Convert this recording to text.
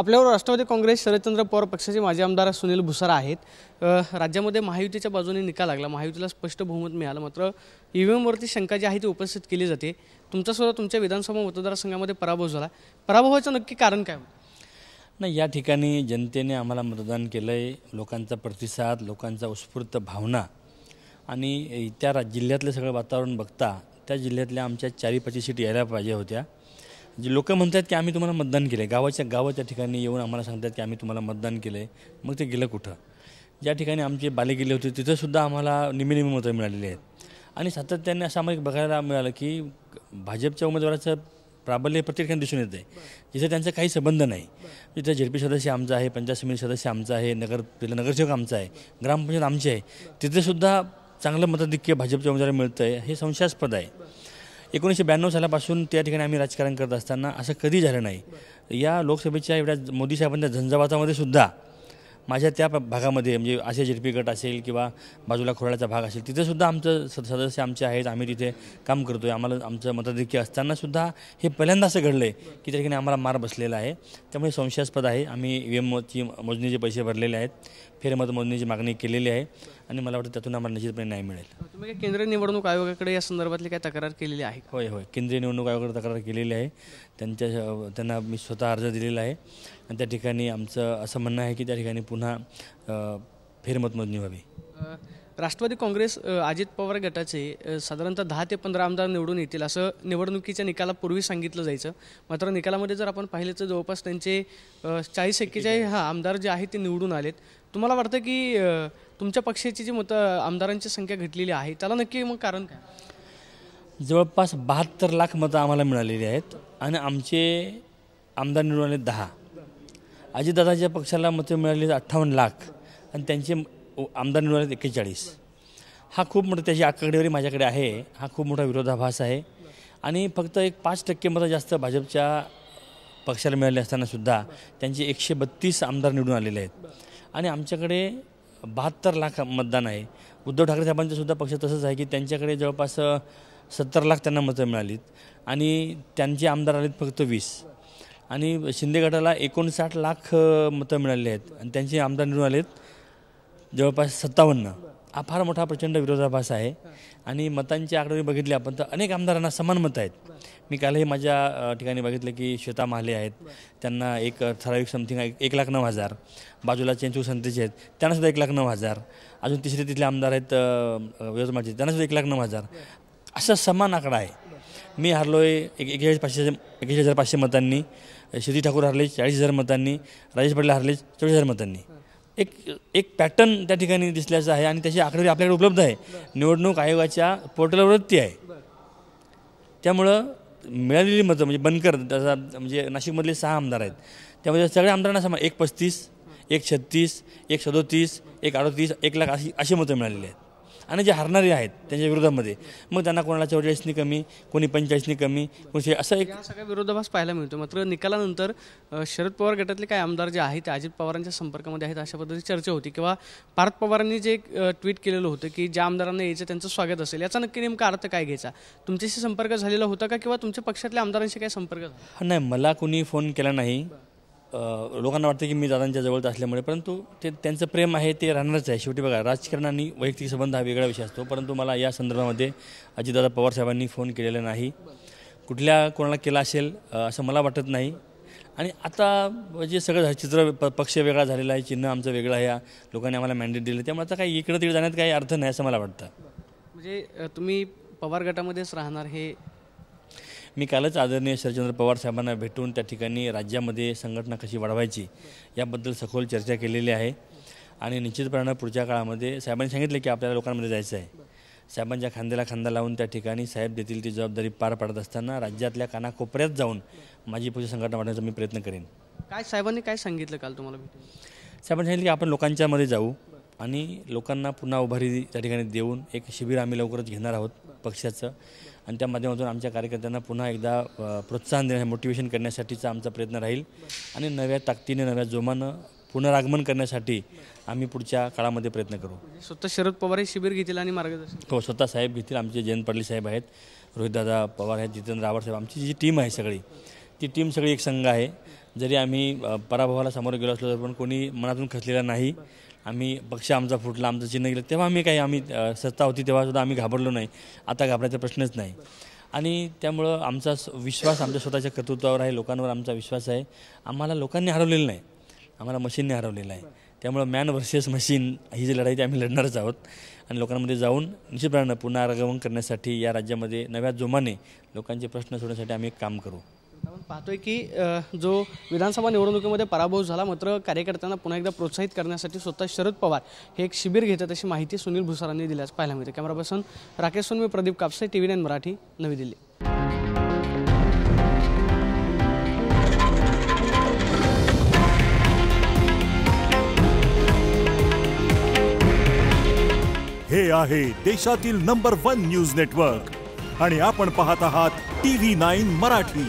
आपल्यावर राष्ट्रवादी काँग्रेस शरदचंद्र पवार पक्षाचे माजी आमदार सुनील भुसार आहेत राज्यामध्ये महायुतीच्या बाजूने निकाल लागला महायुतीला स्पष्ट बहुमत मिळालं मात्र ई e व्ही एमवरती शंका जी आहे ती उपस्थित केली जाते तुमचासुद्धा तुमच्या विधानसभा मतदारसंघामध्ये पराभव झाला पराभवाचं नक्की कारण काय नाही या ठिकाणी जनतेने आम्हाला मतदान केलं आहे लोकांचा प्रतिसाद लोकांचा उत्स्फूर्त भावना आणि त्या जिल्ह्यातलं सगळं वातावरण बघता त्या जिल्ह्यातल्या आमच्या चारी पाचशे सीट यायला पाहिजे होत्या जे लोक म्हणतात की आम्ही तुम्हाला मतदान केलं आहे गावाच्या गावाच्या ठिकाणी येऊन आम्हाला सांगतात की आम्ही तुम्हाला मतदान केलं आहे मग ते गेलं कुठं ज्या ठिकाणी आमचे बाले गेले होते तिथंसुद्धा आम्हाला निमिनिमी मतं मिळालेली आहेत आणि सातत्याने असं आम्हाला बघायला मिळालं की भाजपच्या उमेदवाराचं प्राबल्य प्रत्येक ठिकाणी दिसून आहे जिथे त्यांचा काही संबंध नाही जिथे झेडपी सदस्य आमचा आहे पंचायत समिती सदस्य आमचा आहे नगर तिथं नगरसेवक आमचा आहे ग्रामपंचायत आमची आहे तिथेसुद्धा चांगलं मतदिक्य भाजपच्या उमेदवार मिळतं आहे हे संशयास्पद आहे एकोणीसशे ब्याण्णव सालापासून त्या ठिकाणी आम्ही राजकारण करत असताना असं कधी झालं नाही या लोकसभेच्या एवढ्या मोदी साहेबांच्या झंझावातामध्ये सुद्धा माझ्या त्या भागामध्ये म्हणजे असे झेडपी गट असेल किंवा बाजूला खोराळ्याचा भाग असेल तिथेसुद्धा आमचं स सदस्य आमचे आहेत आम्ही तिथे काम करतो आहे आम्हाला आमचं मताधिक्य असतानासुद्धा हे पहिल्यांदा असं घडलं आहे की त्या ठिकाणी आम्हाला मार बसलेला आहे त्यामुळे संशयास्पद आहे आम्ही ई एमची मोजणीचे पैसे भरलेले आहेत फेरमत मागणी केलेली आहे आणि मला वाटतं त्यातून आम्हाला निश्चितपणे न्याय मिळेल तुम्ही केंद्रीय निवडणूक आयोगाकडे या संदर्भातली काय तक्रार केलेली आहे होय होय केंद्रीय निवडणूक आयोगाकडे तक्रार केलेली आहे त्यांच्या त्यांना मी स्वतः अर्ज दिलेला आहे आणि त्या ठिकाणी आमचं असं म्हणणं आहे की त्या ठिकाणी पुन्हा फेरमतमोजणी व्हावी राष्ट्रवादी काँग्रेस अजित पवार गटाचे साधारणतः दहा ते पंधरा आमदार निवडून येतील असं निवडणुकीच्या निकालापूर्वी सांगितलं जायचं मात्र निकालामध्ये जर आपण पाहिलं तर जवळपास त्यांचे चाळीस एक्केचाळीस हा आमदार जे आहेत ते निवडून आलेत तुम्हाला वाटतं की तुमच्या पक्षाची जी मतं आमदारांची संख्या घटलेली आहे त्याला नक्की मग कारण काय जवळपास बहात्तर लाख मतं आम्हाला मिळालेली आहेत आणि आमचे आमदार निवडून आले दहा अजितदादाच्या पक्षाला मतं मिळाली अठ्ठावन्न लाख आणि त्यांचे आमदार निवडून आहेत एक्केचाळीस हा खूप मोठा त्याची आकडेवारी माझ्याकडे आहे हा खूप मोठा विरोधाभास आहे आणि फक्त एक पाच टक्के मतं जास्त भाजपच्या पक्षाला मिळाले असतानासुद्धा त्यांचे एकशे बत्तीस आमदार निवडून आलेले आहेत आणि आमच्याकडे बहात्तर लाख मतदान आहे उद्धव ठाकरे साहेबांचंसुद्धा पक्ष तसंच आहे की त्यांच्याकडे जवळपास सत्तर लाख त्यांना मतं मिळालीत आणि त्यांचे आमदार आलेत फक्त वीस आणि शिंदे गटाला एकोणसाठ लाख मतं मिळाली आहेत आणि त्यांचे आमदार निवडून आलेत जवळपास सत्तावन्न हा फार मोठा प्रचंड विरोधाभास आहे आणि मतांची आकडेवारी बघितली आपण तर अनेक आमदारांना समान मतं आहेत मी कालही माझ्या ठिकाणी बघितलं की श्वेता महाले आहेत त्यांना एक ठराविक समथिंग एक लाख नऊ हजार बाजूला चेंचू संतेचे आहेत त्यांनासुद्धा एक लाख नऊ हजार अजून तिसरे तिथले आमदार आहेत त्यांना त्यांनासुद्धा एक लाख नऊ हजार असा समान आकडा आहे मी हरलो आहे एक एकेचाळीस पाचशे एकेचाळीस हजार पाचशे मतांनी श्री ठाकूर हरले चाळीस हजार मतांनी राजेश पाटील हरले चोवीस हजार मतांनी एक एक पॅटर्न त्या ठिकाणी दिसल्याचं आहे आणि त्याची आकडेवारी आपल्याकडे उपलब्ध आहे निवडणूक आयोगाच्या पोर्टलवर ती आहे त्यामुळं मिळालेली मतं म्हणजे बनकर त्याचा म्हणजे नाशिकमधले सहा आमदार आहेत त्यामध्ये सगळ्या आमदारांना समा एक पस्तीस एक छत्तीस एक सदोतीस एक अडोतीस एक लाख अशी अशी मतं मिळालेली आहेत आणि जे हरणारे आहेत त्यांच्या विरोधामध्ये मग त्यांना कोणाला चौवेचाळीसनी कमी कोणी पंचेचाळीसनी कमी कोणी असं एक सगळ्या विरोधाभास पाहायला मिळतो मात्र निकालानंतर शरद पवार गटातले काही आमदार जे आहेत ते अजित पवारांच्या संपर्कामध्ये आहेत अशा पद्धतीची चर्चा होती किंवा पार्थ पवारांनी जे ट्विट केलेलं होतं की ज्या आमदारांना यायचं त्यांचं स्वागत असेल याचा नक्की नेमका अर्थ काय घ्यायचा तुमच्याशी संपर्क झालेला होता का किंवा तुमच्या पक्षातल्या आमदारांशी काय संपर्क नाही मला कोणी फोन केला नाही लोकांना वाटतं की मी दादांच्या जवळच असल्यामुळे परंतु ते त्यांचं प्रेम आहे ते राहणारच आहे शेवटी बघा राजकारण आणि वैयक्तिक संबंध हा वेगळा विषय असतो परंतु मला या संदर्भामध्ये अजितदादा पवार साहेबांनी फोन केलेला नाही कुठल्या कोणाला केला असेल असं मला वाटत नाही आणि आता जे सगळं चित्र प पक्ष वेगळा झालेला आहे चिन्ह आमचं वेगळं आहे या लोकांनी आम्हाला मॅन्डेट दिलं त्यामुळे आता काही इकडं तिकडे जाण्यात काही अर्थ नाही असं मला वाटतं म्हणजे तुम्ही पवार गटामध्येच राहणार हे मी कालच आदरणीय शरदचंद्र पवार साहेबांना भेटून त्या ठिकाणी राज्यामध्ये संघटना कशी वाढवायची याबद्दल सखोल चर्चा केलेली आहे आणि निश्चितपणानं पुढच्या काळामध्ये साहेबांनी सांगितलं की आपल्याला लोकांमध्ये जायचं आहे साहेबांच्या खांद्याला खांदा लावून त्या ठिकाणी साहेब देतील ती जबाबदारी पार पाडत असताना राज्यातल्या कानाकोपऱ्यात जाऊन माझी पुढची संघटना वाढवण्याचा मी प्रयत्न करेन काय साहेबांनी काय सांगितलं काल तुम्हाला साहेबांनी सांगितलं की आपण लोकांच्यामध्ये जाऊ आणि लोकांना पुन्हा उभारी त्या ठिकाणी देऊन एक शिबिर आम्ही लवकरच घेणार आहोत पक्षाचं आणि त्या माध्यमातून आमच्या कार्यकर्त्यांना पुन्हा एकदा प्रोत्साहन देण्यासाठी मोटिवेशन करण्यासाठीचा आमचा प्रयत्न राहील आणि नव्या ताकदीने नव्या जोमानं पुनरागमन करण्यासाठी आम्ही पुढच्या काळामध्ये प्रयत्न करू स्वतः शरद पवार हे शिबिर घेतील आणि मार्गदर्शन हो स्वतः साहेब घेतील आमचे जयंत पाटील साहेब आहेत रोहितदादा पवार आहेत जितेंद्र रावळ साहेब आमची जी टीम आहे सगळी ती टीम सगळी एक संघ आहे जरी आम्ही पराभवाला सामोरे गेलो असलो तरी पण कोणी मनातून खचलेला नाही आम्ही पक्ष आमचा फुटला आमचं चिन्ह गेलं तेव्हा आम्ही काही आम्ही सत्ता होती तेव्हासुद्धा आम्ही घाबरलो नाही आता घाबरायचा प्रश्नच नाही आणि त्यामुळं आमचा विश्वास आमच्या स्वतःच्या कर्तृत्वावर आहे लोकांवर आमचा विश्वास आहे आम्हाला लोकांनी हरवलेलं नाही आम्हाला मशीनने हरवलेलं आहे त्यामुळं मॅन व्हर्सेस मशीन ही जी लढाई ती आम्ही लढणारच आहोत आणि लोकांमध्ये जाऊन निश्चितपणानं पुनरागमन करण्यासाठी या राज्यामध्ये नव्या जोमाने लोकांचे प्रश्न सोडण्यासाठी आम्ही काम करू पाहतोय की जो विधानसभा निवडणुकीमध्ये पराभव झाला मात्र कार्यकर्त्यांना पुन्हा एकदा प्रोत्साहित करण्यासाठी स्वतः शरद पवार हे एक शिबिर घेतात अशी माहिती सुनील भुसारांनी दिल्यास पाहायला मिळते camera person Rakesh Sonvi Pradeep Kapse T V nine Marathi Navi Delhi हे आहे देशातील नंबर वन न्यूज नेटवर्क आणि आपण पाहत आहात टी व्ही नाईन मराठी